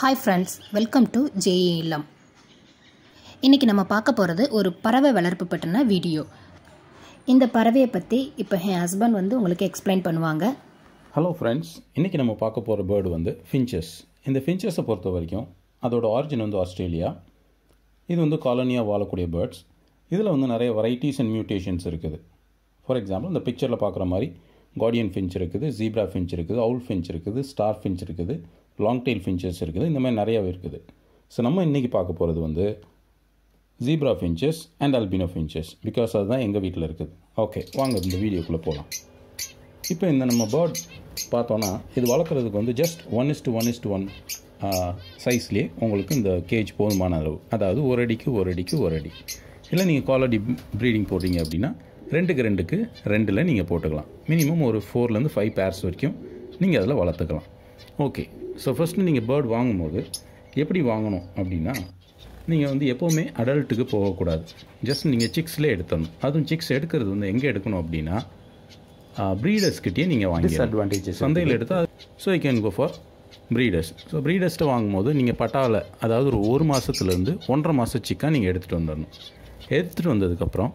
hi friends welcome to J A இல்லம் இன்றைக்கி நம்ம பார்க்க போகிறது ஒரு பறவை வளர்ப்பு பற்றின வீடியோ இந்த பறவையை பற்றி இப்போ என் ஹஸ்பண்ட் வந்து உங்களுக்கு எக்ஸ்பிளைன் பண்ணுவாங்க ஹலோ ஃப்ரெண்ட்ஸ் இன்றைக்கி நம்ம பார்க்க போகிற பேர்டு வந்து ஃபின்ச்சஸ் இந்த ஃபின்ச்சஸை பொறுத்த வரைக்கும் அதோடய ஆரிஜின் வந்து ஆஸ்திரேலியா இது வந்து காலனியாக வாழக்கூடிய பேர்ட்ஸ் இதில் வந்து நிறைய வெரைட்டிஸ் அண்ட் மியூட்டேஷன்ஸ் இருக்குது ஃபார் எக்ஸாம்பிள் இந்த பிக்சரில் பார்க்குற மாதிரி கார்டியன் ஃபின்ச் இருக்குது ஜீப்ரா ஃபின்ச் இருக்குது அவுல் ஃபின்ச் இருக்குது ஸ்டார் ஃபின்ச் இருக்குது லாங் டெயில் ஃபின்ச்சஸ் இருக்குது இந்த மாதிரி நிறையாவே இருக்குது ஸோ நம்ம இன்றைக்கி பார்க்க போகிறது வந்து zebra finches and albino finches because அதுதான் எங்கள் வீட்டில் இருக்குது ஓகே வாங்க இந்த வீடியோக்குள்ளே போகலாம் இப்போ இந்த நம்ம பேர்ட் பார்த்தோன்னா இது வளர்க்குறதுக்கு வந்து just one is to one is to one சைஸ்லேயே உங்களுக்கு இந்த கேஜ் போதுமான அளவு அதாவது ஒரு அடிக்கு ஒரு அடிக்கு ஒரு அடி இல்லை நீங்கள் குவாலிட்டி ப்ரீடிங் போடுறீங்க அப்படின்னா ரெண்டுக்கு ரெண்டுக்கு ரெண்டில் நீங்கள் போட்டுக்கலாம் மினிமம் ஒரு ஃபோர்லேருந்து ஃபைவ் பேர்ஸ் வரைக்கும் நீங்கள் அதில் வளர்த்துக்கலாம் ஓகே ஸோ ஃபஸ்ட்டு நீங்கள் பேர்ட் வாங்கும்போது எப்படி வாங்கணும் அப்படின்னா நீங்கள் வந்து எப்போவுமே அடல்ட்டுக்கு போகக்கூடாது ஜஸ்ட் நீங்கள் சிக்ஸ்லேயே எடுத்தணும் அதுவும் சிக்ஸ் எடுக்கிறது வந்து எங்கே எடுக்கணும் அப்படின்னா கிட்டேயே நீங்கள் வாங்கி அட்வான்டேஜஸ் சந்தையில் எடுத்தால் so I can go for breeders so ப்ரீடர்ஸ்ட்டை வாங்கும்போது நீங்கள் பட்டாவில் அதாவது ஒரு ஒரு மாதத்துலேருந்து ஒன்றரை மாதம் சிக்காக நீங்கள் எடுத்துகிட்டு வந்துடணும் எடுத்துகிட்டு வந்ததுக்கப்புறம்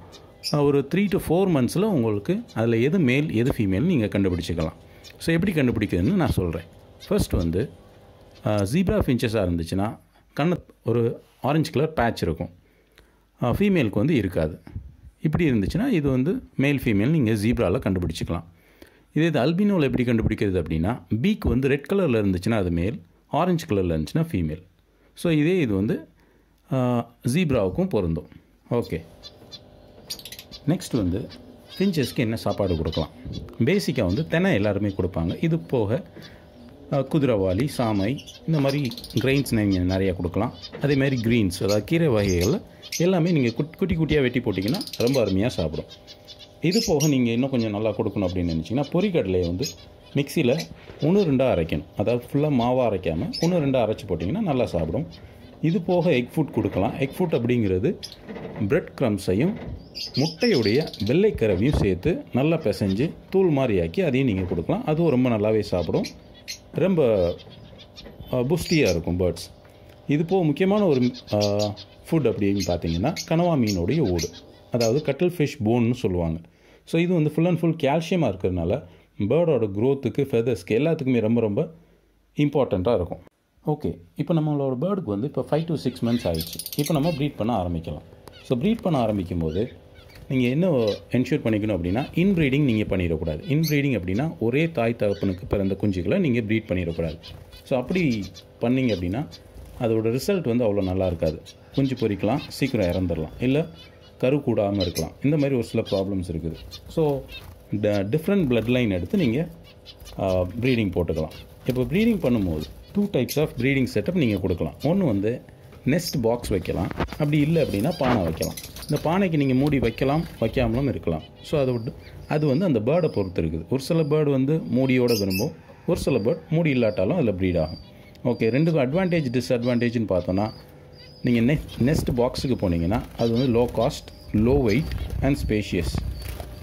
ஒரு த்ரீ டு ஃபோர் மந்த்ஸில் உங்களுக்கு அதில் எது மேல் எது ஃபீமேல் நீங்கள் கண்டுபிடிச்சிக்கலாம் ஸோ எப்படி கண்டுபிடிக்கிறதுன்னு நான் சொல்கிறேன் ஃபர்ஸ்ட் வந்து ஜீப்ரா ஃபின்ச்சஸாக இருந்துச்சுன்னா கண்ண ஒரு ஆரஞ்சு கலர் பேட்ச் இருக்கும் ஃபீமேலுக்கு வந்து இருக்காது இப்படி இருந்துச்சுன்னா இது வந்து மேல் ஃபீமேல் நீங்கள் ஜீப்ராவில் கண்டுபிடிச்சிக்கலாம் இதே இது அல்பினோவில் எப்படி கண்டுபிடிக்கிறது அப்படின்னா பீக் வந்து ரெட் கலரில் இருந்துச்சுன்னா அது மேல் ஆரஞ்சு கலரில் இருந்துச்சுன்னா ஃபீமேல் ஸோ இதே இது வந்து ஜீப்ராவுக்கும் பொருந்தும் ஓகே நெக்ஸ்ட் வந்து ஃபின்ச்சஸ்க்கு என்ன சாப்பாடு கொடுக்கலாம் பேசிக்காக வந்து தினை எல்லாருமே கொடுப்பாங்க இது போக குதிரைவாளி சாமை இந்த மாதிரி கிரெயின்ஸ் நீங்கள் நிறையா கொடுக்கலாம் அதேமாதிரி க்ரீன்ஸ் அதாவது கீரை வகைகள் எல்லாமே நீங்கள் குட் குட்டி குட்டியாக வெட்டி போட்டிங்கன்னா ரொம்ப அருமையாக சாப்பிடும் இது போக நீங்கள் இன்னும் கொஞ்சம் நல்லா கொடுக்கணும் அப்படின்னு நினச்சிங்கன்னா பொறிக்கடலையை வந்து மிக்சியில் ஒன்று ரெண்டாக அரைக்கணும் அதாவது ஃபுல்லாக மாவாக அரைக்காமல் ஒன்று ரெண்டாக அரைச்சி போட்டிங்கன்னா நல்லா சாப்பிடும் இது போக எக் ஃபுட் கொடுக்கலாம் எக் ஃபுட் அப்படிங்கிறது பிரெட் க்ரம்ஸையும் முட்டையுடைய வெள்ளைக்கரவையும் சேர்த்து நல்லா பிசைஞ்சு தூள் மாதிரி ஆக்கி அதையும் நீங்கள் கொடுக்கலாம் அதுவும் ரொம்ப நல்லாவே சாப்பிடும் ரொம்ப புஸ்டியாக இருக்கும் பேர்ட்ஸ் இது போக முக்கியமான ஒரு ஃபுட் அப்படின்னு பார்த்தீங்கன்னா கனவா மீனுடைய ஓடு அதாவது கட்டில் ஃபிஷ் போன்னு சொல்லுவாங்க ஸோ இது வந்து ஃபுல் அண்ட் ஃபுல் கால்சியமாக இருக்கிறதுனால பேர்டோட க்ரோத்துக்கு ஃபெதர்ஸ்க்கு எல்லாத்துக்குமே ரொம்ப ரொம்ப இம்பார்ட்டண்ட்டாக இருக்கும் ஓகே இப்போ நம்மளோட பேர்டுக்கு வந்து இப்போ ஃபைவ் டு சிக்ஸ் மந்த்ஸ் ஆகிடுச்சு இப்போ நம்ம ப்ரீட் பண்ண ஆரம்பிக்கலாம் ஸோ ப்ரீட் பண்ண ஆரம்பிக்கும் போது நீங்கள் என்ன என்ஷூர் பண்ணிக்கணும் அப்படின்னா இன்ப்ரீடிங் நீங்கள் பண்ணிடக்கூடாது இன்ப்ரீடிங் அப்படின்னா ஒரே தாய் தகப்பனுக்கு பிறந்த குஞ்சுகளை நீங்கள் ப்ரீட் பண்ணிடக்கூடாது ஸோ அப்படி பண்ணிங்க அப்படின்னா அதோட ரிசல்ட் வந்து அவ்வளோ நல்லா இருக்காது குஞ்சு பொறிக்கலாம் சீக்கிரம் இறந்துடலாம் இல்லை கரு கூடாமல் இருக்கலாம் இந்த மாதிரி ஒரு சில ப்ராப்ளம்ஸ் இருக்குது ஸோ டிஃப்ரெண்ட் பிளட் லைன் எடுத்து நீங்கள் ப்ரீடிங் போட்டுக்கலாம் இப்போ ப்ரீடிங் பண்ணும்போது two types of breeding setup நீங்கள் கொடுக்கலாம் ஒன்று வந்து நெஸ்ட் பாக்ஸ் வைக்கலாம் அப்படி இல்லை அப்படின்னா பானை வைக்கலாம் இந்த பானைக்கு நீங்கள் மூடி வைக்கலாம் வைக்காமலும் இருக்கலாம் ஸோ அதை விட்டு அது வந்து அந்த பேர்டை பொறுத்து இருக்குது ஒரு சில பேர்டு வந்து மூடியோடு விரும்பும் ஒரு சில பேர்ட் மூடி இல்லாட்டாலும் அதில் ப்ரீட் ஆகும் ஓகே ரெண்டுக்கும் அட்வான்டேஜ் டிஸ்அட்வான்டேஜ்னு பார்த்தோன்னா நீங்கள் நெ நெஸ்ட் பாக்ஸுக்கு போனீங்கன்னா அது வந்து low cost low weight and spacious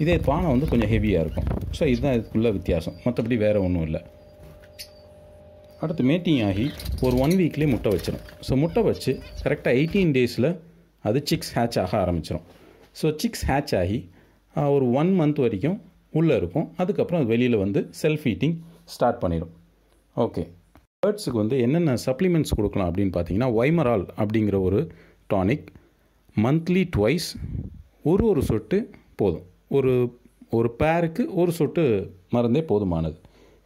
இதே பானை வந்து கொஞ்சம் ஹெவியாக இருக்கும் ஸோ இதுதான் இதுக்குள்ளே வித்தியாசம் மற்றபடி வேறு ஒன்றும் இல்லை அடுத்து மேட்டிங் ஆகி ஒரு ஒன் வீக்லேயே முட்டை வச்சிடும் ஸோ முட்டை வச்சு கரெக்டாக எயிட்டீன் டேஸில் அது சிக்ஸ் ஹேட்ச் ஆக ஆரம்பிச்சிடும் ஸோ சிக்ஸ் ஹேட்ச் ஆகி ஒரு ஒன் மந்த் வரைக்கும் உள்ளே இருக்கும் அதுக்கப்புறம் அது வெளியில் வந்து செல்ஃப் ஈட்டிங் ஸ்டார்ட் பண்ணிடும் ஓகே பேர்ட்ஸுக்கு வந்து என்னென்ன சப்ளிமெண்ட்ஸ் கொடுக்கலாம் அப்படின்னு பார்த்தீங்கன்னா வைமரால் அப்படிங்கிற ஒரு டானிக் மந்த்லி ட்வைஸ் ஒரு ஒரு சொட்டு போதும் ஒரு ஒரு பேருக்கு ஒரு சொட்டு மருந்தே போதுமானது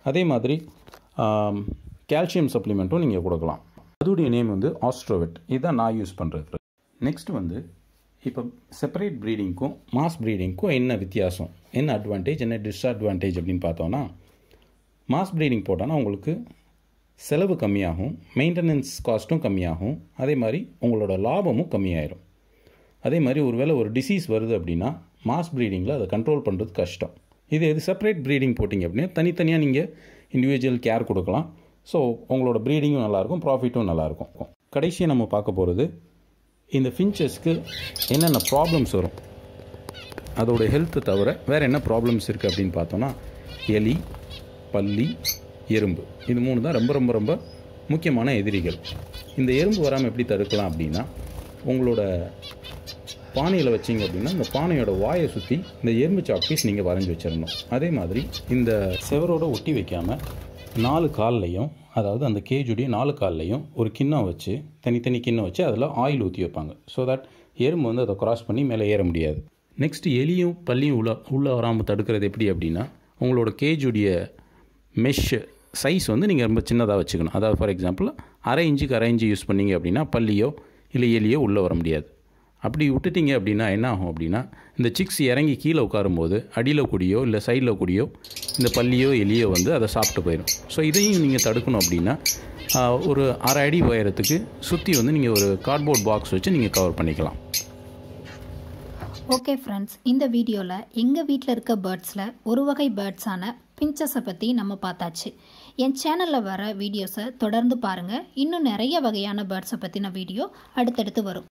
அதே மாதிரி கால்சியம் சப்ளிமெண்ட்டும் நீங்கள் கொடுக்கலாம் அதோடைய நேம் வந்து ஆஸ்ட்ரோவெட் இதுதான் நான் யூஸ் பண்ணுறது நெக்ஸ்ட் வந்து இப்போ செப்பரேட் ப்ரீடிங்க்கும் மாஸ் ப்ரீடிங்க்கும் என்ன வித்தியாசம் என்ன அட்வான்டேஜ் என்ன டிஸ்அட்வான்டேஜ் அப்படின்னு பார்த்தோன்னா மாஸ் ப்ரீடிங் போட்டோன்னா உங்களுக்கு செலவு கம்மியாகும் மெயின்டெனன்ஸ் காஸ்ட்டும் கம்மியாகும் அதே மாதிரி உங்களோட லாபமும் கம்மியாயிடும் அதே மாதிரி ஒருவேளை ஒரு டிசீஸ் வருது அப்படின்னா மாஸ் ப்ரீடிங்கில் அதை கண்ட்ரோல் பண்ணுறது கஷ்டம் இது இது செப்பரேட் ப்ரீடிங் போட்டிங்க அப்படின்னா தனித்தனியாக நீங்கள் இண்டிவிஜுவல் கேர் கொடுக்கலாம் ஸோ உங்களோட ப்ரீடிங்கும் நல்லாயிருக்கும் ப்ராஃபிட்டும் நல்லாயிருக்கும் கடைசியாக நம்ம பார்க்க போகிறது இந்த ஃபின்ச்சஸ்க்கு என்னென்ன ப்ராப்ளம்ஸ் வரும் அதோடய ஹெல்த்து தவிர வேறு என்ன ப்ராப்ளம்ஸ் இருக்குது அப்படின்னு பார்த்தோன்னா எலி பல்லி எறும்பு இது மூணு தான் ரொம்ப ரொம்ப ரொம்ப முக்கியமான எதிரிகள் இந்த எறும்பு வராமல் எப்படி தடுக்கலாம் அப்படின்னா உங்களோட பானையில் வச்சிங்க அப்படின்னா இந்த பானையோட வாயை சுற்றி இந்த எறும்பு சாப்பீஸ் நீங்கள் வரைஞ்சி வச்சிடணும் அதே மாதிரி இந்த செவரோட ஒட்டி வைக்காமல் நாலு கால்லையும் அதாவது அந்த கேஜுடைய நாலு கால்லையும் ஒரு கிண்ணம் வச்சு தனித்தனி கிண்ணம் வச்சு அதில் ஆயில் ஊற்றி வைப்பாங்க ஸோ தட் எறும்பு வந்து அதை க்ராஸ் பண்ணி மேலே ஏற முடியாது நெக்ஸ்ட் எலியும் பள்ளியும் உள்ள உள்ளே வராமல் தடுக்கிறது எப்படி அப்படின்னா உங்களோட கேஜுடைய மெஷ் சைஸ் வந்து நீங்கள் ரொம்ப சின்னதாக வச்சுக்கணும் அதாவது ஃபார் எக்ஸாம்பிள் அரை இஞ்சுக்கு அரை இஞ்சு யூஸ் பண்ணிங்க அப்படின்னா பள்ளியோ இல்லை எலியோ உள்ளே வர முடியாது அப்படி விட்டுட்டிங்க அப்படின்னா என்ன ஆகும் அப்படின்னா இந்த சிக்ஸ் இறங்கி கீழே உட்காரும்போது அடியில் கூடியோ இல்லை சைடில் கூடியோ இந்த பள்ளியோ எலியோ வந்து அதை சாப்பிட்டு போயிடும் ஸோ இதையும் நீங்கள் தடுக்கணும் அப்படின்னா ஒரு அரை அடி உயரத்துக்கு சுற்றி வந்து நீங்கள் ஒரு கார்ட்போர்ட் பாக்ஸ் வச்சு நீங்கள் கவர் பண்ணிக்கலாம் ஓகே ஃப்ரெண்ட்ஸ் இந்த வீடியோவில் எங்கள் வீட்டில் இருக்க பேர்ட்ஸில் ஒரு வகை பேர்ட்ஸான பிஞ்சஸை பற்றி நம்ம பார்த்தாச்சு என் சேனலில் வர வீடியோஸை தொடர்ந்து பாருங்கள் இன்னும் நிறைய வகையான பேர்ட்ஸை பற்றின வீடியோ அடுத்தடுத்து வரும்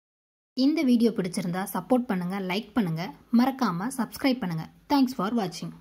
இந்த வீடியோ பிடிச்சிருந்தா சப்போர்ட் பண்ணுங்கள் லைக் பண்ணுங்கள் மறக்காமல் சப்ஸ்கிரைப் பண்ணுங்கள் தேங்க்ஸ் ஃபார் வாட்சிங்